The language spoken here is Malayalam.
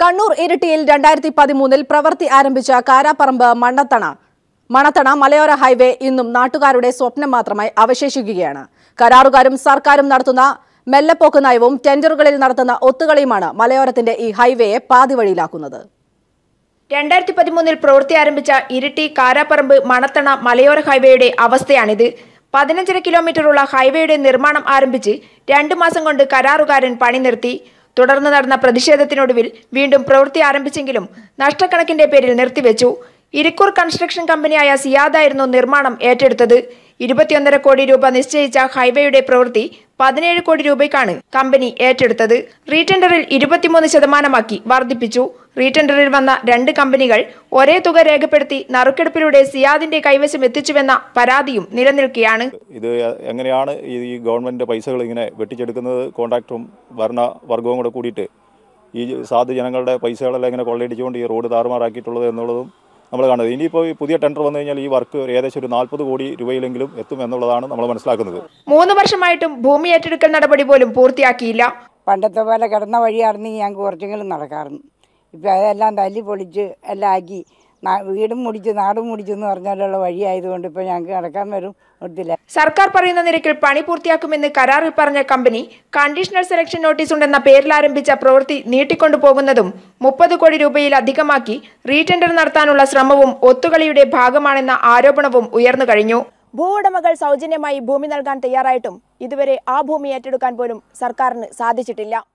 കണ്ണൂർ ഇരിട്ടിയിൽ രണ്ടായിരത്തി പതിമൂന്നിൽ പ്രവൃത്തി ആരംഭിച്ച കാരാപ്പറമ്പ് മണ്ണത്തണ മണത്തണ മലയോര ഹൈവേ ഇന്നും നാട്ടുകാരുടെ സ്വപ്നം മാത്രമായി അവശേഷിക്കുകയാണ് കരാറുകാരും സർക്കാരും നടത്തുന്ന മെല്ലപ്പോക്ക് നയവും ടെൻഡറുകളിൽ നടത്തുന്ന ഒത്തുകളിയുമാണ് മലയോരത്തിന്റെ ഈ ഹൈവേയെ പാതിവഴിയിലാക്കുന്നത് രണ്ടായിരത്തി പതിമൂന്നിൽ പ്രവൃത്തി ആരംഭിച്ച ഇരിട്ടി കാരാപ്പറമ്പ് മണത്തണ മലയോര ഹൈവേയുടെ അവസ്ഥയാണിത് പതിനഞ്ചര കിലോമീറ്ററുള്ള ഹൈവേയുടെ നിർമ്മാണം ആരംഭിച്ച് രണ്ടു മാസം കൊണ്ട് കരാറുകാരൻ പണി നിർത്തി തുടർന്ന് നടന്ന പ്രതിഷേധത്തിനൊടുവിൽ വീണ്ടും പ്രവൃത്തി ആരംഭിച്ചെങ്കിലും നഷ്ടക്കണക്കിന്റെ പേരിൽ നിർത്തിവെച്ചു ഇരിക്കൂർ കൺസ്ട്രക്ഷൻ കമ്പനിയായ സിയാദായിരുന്നു നിർമ്മാണം ഏറ്റെടുത്തത് ഇരുപത്തിയൊന്നര കോടി രൂപ നിശ്ചയിച്ച ഹൈവേയുടെ പ്രവൃത്തി പതിനേഴ് കോടി രൂപയ്ക്കാണ് കമ്പനി ഏറ്റെടുത്തത് റീടെൻഡറിൽ ഇരുപത്തിമൂന്ന് ശതമാനമാക്കി വർദ്ധിപ്പിച്ചു റീടെൻഡറിൽ വന്ന രണ്ട് കമ്പനികൾ ഒരേ തുക രേഖപ്പെടുത്തി നറുക്കെടുപ്പിലൂടെ സിയാദിന്റെ കൈവശം എത്തിച്ചുവെന്ന പരാതിയും നിലനിൽക്കുകയാണ് ഇത് എങ്ങനെയാണ് ഈ ഗവൺമെന്റിന്റെ പൈസകൾ ഇങ്ങനെ വെട്ടിച്ചെടുക്കുന്നത് കോൺട്രാക്ടറും ഭരണ വർഗവും കൂടെ കൂടിയിട്ട് ഈ സാധു ജനങ്ങളുടെ പൈസകളെല്ലാം ഇങ്ങനെ കൊള്ളയടിച്ചുകൊണ്ട് ഈ റോഡ് താറുമാറാക്കിയിട്ടുള്ളത് എന്നുള്ളതും നമ്മൾ കാണുന്നത് ഇനിയിപ്പോൾ പുതിയ ടെൻഡർ വന്നു കഴിഞ്ഞാൽ ഈ വർക്ക് ഏകദേശം ഒരു നാൽപ്പത് കോടി രൂപയിലെങ്കിലും എത്തും എന്നുള്ളതാണ് നമ്മൾ മനസ്സിലാക്കുന്നത് മൂന്ന് വർഷമായിട്ടും ഭൂമി ഏറ്റെടുക്കൽ നടപടി പോലും പൂർത്തിയാക്കിയില്ല പണ്ടത്തെ പോലെ കിടന്ന വഴിയായിരുന്നു ഞങ്ങൾക്ക് കുറച്ചെങ്കിലും നടക്കാറുണ്ട് ഇപ്പം അതെല്ലാം തല്ലി പൊളിച്ച് എല്ലാം ആക്കി വീടും മുടിച്ച് നാടും മുടിച്ചു എന്ന് പറഞ്ഞാലുള്ള വഴിയായതുകൊണ്ട് ഇപ്പോൾ ഞങ്ങൾക്ക് നടക്കാൻ വരും സർക്കാർ പറയുന്ന നിരക്കിൽ പണി പൂർത്തിയാക്കുമെന്ന് കരാറിൽ പറഞ്ഞ കമ്പനി കണ്ടീഷണൽ സെലക്ഷൻ നോട്ടീസ് ഉണ്ടെന്ന പേരിൽ ആരംഭിച്ച പ്രവൃത്തി പോകുന്നതും മുപ്പത് കോടി രൂപയിൽ അധികമാക്കി റീടെൻഡർ നടത്താനുള്ള ശ്രമവും ഒത്തുകളിയുടെ ഭാഗമാണെന്ന ആരോപണവും ഉയർന്നു കഴിഞ്ഞു ഉടമകൾ സൗജന്യമായി ഭൂമി നൽകാൻ തയ്യാറായിട്ടും ഇതുവരെ ആ ഭൂമി ഏറ്റെടുക്കാൻ പോലും സർക്കാരിന് സാധിച്ചിട്ടില്ല